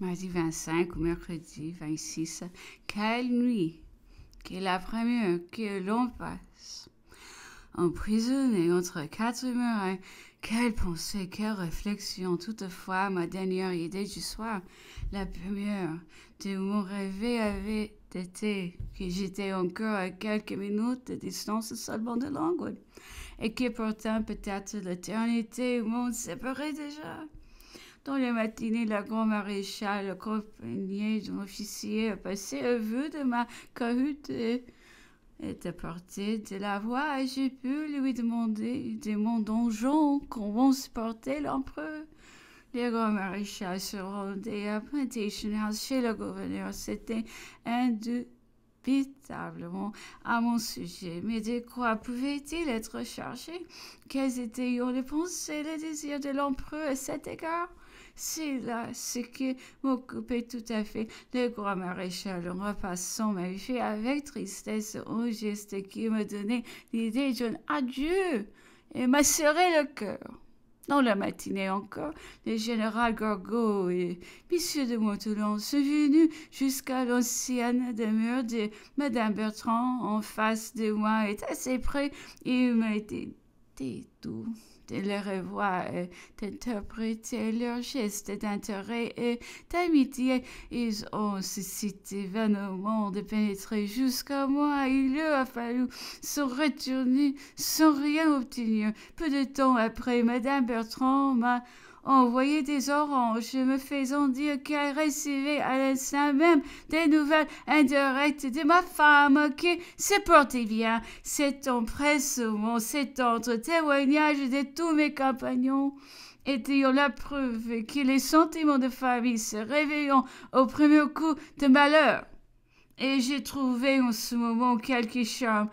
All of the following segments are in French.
mardi 25 ou mercredi 26. Quelle nuit, quelle la première, que l'on passe. Emprisonné entre quatre murs, hein. quelle pensée, quelle réflexion. Toutefois, ma dernière idée du soir, la première de mon rêve avait été que j'étais encore à quelques minutes de distance seulement de Longwood, et que pourtant peut-être l'éternité monde séparait déjà. Dans les matinées, le grand le compagnon d'un officier passé au vu de ma cahute était portée de la voix, j'ai pu lui demander de mon donjon comment se portait l'empereur. Le grand maréchal se rendait à Plantation House chez le gouverneur. C'était indubitablement à mon sujet. Mais de quoi pouvait-il être chargé Quels étaient les pensées et les désirs de l'empereur à cet égard c'est là ce qui m'occupait tout à fait le grand maréchal en repassant ma vie avec tristesse un geste qui me donnait l'idée d'un adieu et m'a le cœur. Dans la matinée encore, le général Gorgo et M. de se sont venus jusqu'à l'ancienne demeure de Madame Bertrand en face de moi et assez près. été été tout de les revoir, d'interpréter leurs gestes d'intérêt et d'amitié. Ils ont suscité vainement de pénétrer jusqu'à moi. Il leur a fallu se retourner sans rien obtenir. Peu de temps après, Madame Bertrand m'a envoyer des oranges, me faisant dire qu'elle recevait à l'instant même des nouvelles indirectes de ma femme qui se portait bien. Cet empressement, cet entre témoignage de tous mes compagnons ayant la preuve que les sentiments de famille se réveillent au premier coup de malheur. Et j'ai trouvé en ce moment quelque charme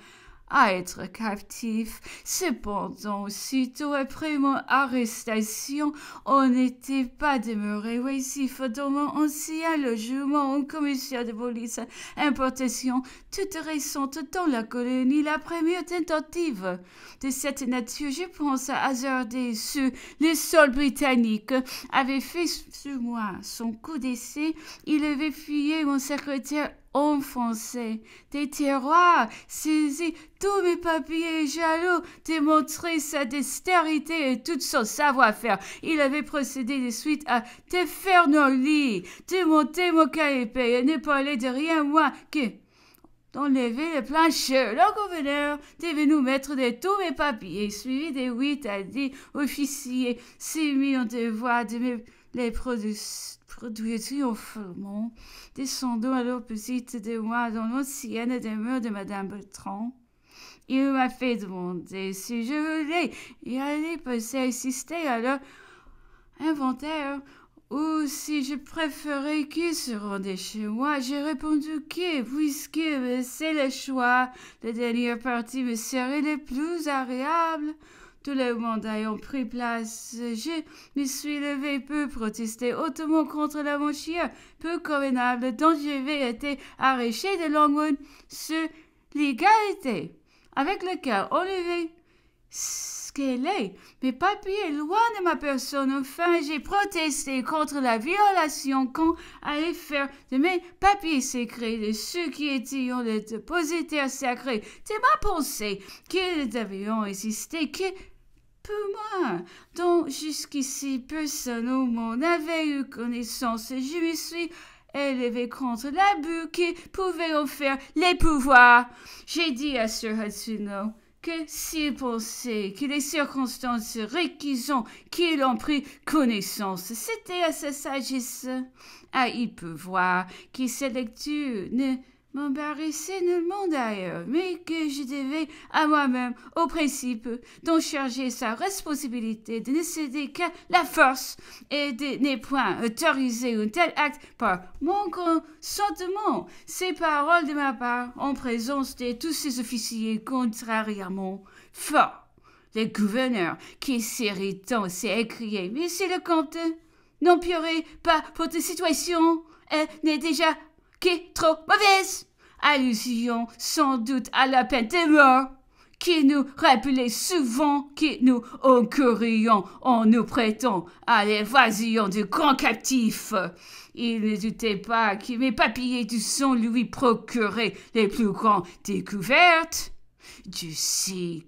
à être captif. Cependant, aussitôt après mon arrestation, on n'était pas demeuré récif dans mon ancien logement en commission de police. Importation toute récente dans la colonie, la première tentative de cette nature, je pense, à hasarder sur le sols britannique, avait fait sur moi son coup d'essai. Il avait fuyé mon secrétaire en français des tiroirs saisis tous mes papiers jaloux démontraient sa dextérité et tout son savoir-faire. Il avait procédé de suite à faire nos lits, démonter mon canapé et ne parler de rien moins que d'enlever le plancher. Le gouverneur devait nous mettre de tous mes papiers, suivi des huit à dix officiers. s'est mis en devoir de mes les produits en triomphalement, descendons à l'opposite de moi dans l'ancienne demeure de Madame Bertrand. Il m'a fait demander si je voulais y aller pour assister à leur inventaire ou si je préférais qu'ils se rendaient chez moi. J'ai répondu que, puisque c'est le choix, la dernière partie me serait le plus agréable. Tout le monde ayant pris place, je me suis levé, peu protester hautement contre la manchure peu convenable, dont j'avais été arraché de Longwood. sur l'égalité avec le ce qu'elle est, mes papiers loin de ma personne, enfin j'ai protesté contre la violation qu'on allait faire de mes papiers secrets de ceux qui étaient les dépositaires sacrés. C'est ma pensée qu'ils avaient existé que pour moi, dont jusqu'ici personne au monde n'avait eu connaissance. Je me suis élevés contre l'abus qui pouvait faire les pouvoirs. J'ai dit à Sir Hatsuno que s'il pensait que les circonstances réquisant qu'il en prit connaissance, c'était à sa sagesse, il peut voir que cette lecture m'embarrasser nullement d'ailleurs, mais que je devais à moi-même, au principe, d'en charger sa responsabilité de ne céder qu'à la force et de ne point autoriser un tel acte par mon consentement. Ces paroles de ma part, en présence de tous ces officiers contrariement fort. le gouverneur, qui s'irritant, s'est écrié, mais le comte, n'empirez pas votre situation, elle n'est déjà qui trop mauvaise. Allusion sans doute à la peine mort, qui nous rappelait souvent que nous encourions en nous prêtant à l'évasion du grand captif. Il ne doutait pas que mes papiers du sang lui procuraient les plus grandes découvertes. du sais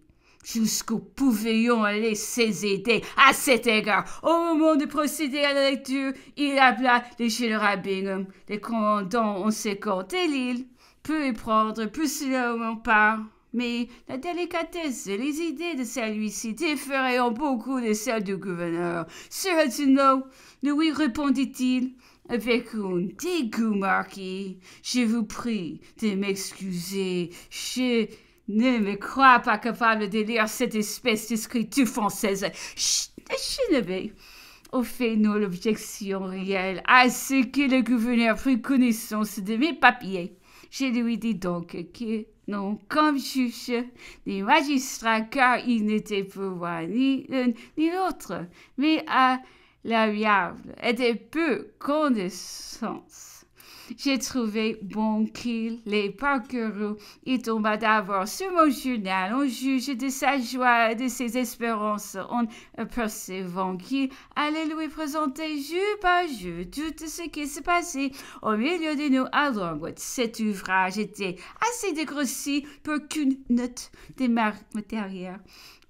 jusqu'où pouvions aller ses idées à cet égard. Au moment de procéder à la lecture, il appela les général Bingham. Les commandants ont de l'île. Peut y prendre plus en part. Mais la délicatesse et les idées de celui-ci différaient beaucoup de celles du gouverneur. Sir Hudson lui répondit-il, avec un dégoût marqué. Je vous prie de m'excuser. Je ne me crois pas capable de lire cette espèce d'écriture française. au fait nous l'objection réelle à ce que le gouverneur prit connaissance de mes papiers. Je lui dis donc que non, comme juge ni magistrats, car il n'était pouvoir ni l'un ni l'autre, mais à la viable et peu connaissance. J'ai trouvé bon qu'il les parcourut. Il tomba d'abord sur mon journal. On juge de sa joie de ses espérances en percevant qu'il allait lui présenter jour par jour tout ce qui se passait au milieu de nous à Longwood. Cet ouvrage était assez dégrossi pour qu'une note de derrière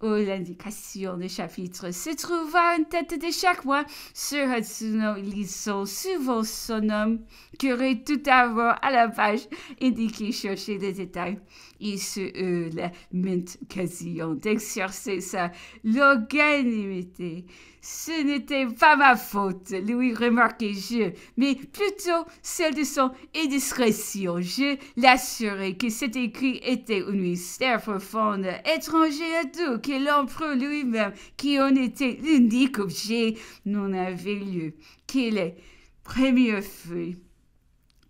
où oh, l'indication du chapitre se trouva en tête de chaque mois sur Hatsuno lisant souvent son nom, aurait tout à l'heure à la page indiquée chercher des détails. Il se eut la même occasion d'exercer sa longanimité. Ce n'était pas ma faute, lui remarquait je mais plutôt celle de son indiscrétion. Je l'assurai que cet écrit était un mystère profond, étranger à tout que l'empereur lui-même, qui en était l'unique objet, n'en avait lieu qu'il est premier feu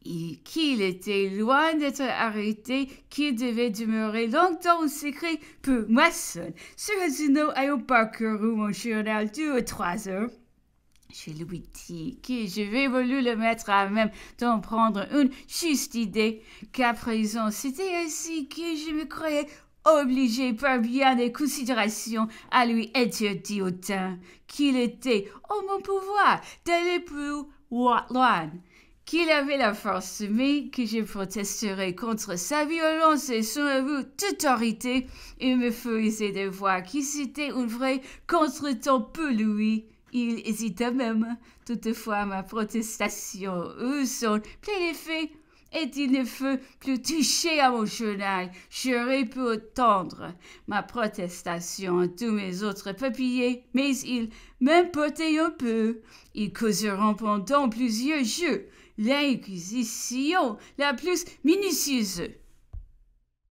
et qu'il était loin d'être arrêté, qu'il devait demeurer longtemps au secret pour moi seul. sur ayant parcouru mon journal deux ou trois heures, je lui dis que j'avais voulu le mettre à même d'en prendre une juste idée, qu'à présent c'était ainsi que je me croyais obligé par bien des considérations à lui interdire autant qu'il était en mon pouvoir d'aller plus loin, qu'il avait la force, mais que je protesterais contre sa violence et son autorité. d'autorité, il me faisait de voix qui s'étaient un contre tant peu lui. Il hésita même. Toutefois, ma protestation eut son plein effet et il ne plus touché à mon journal, j'aurais pu entendre ma protestation à tous mes autres papiers, mais ils m'importaient un peu. Ils causeront pendant plusieurs jours l'inquisition la plus minutieuse.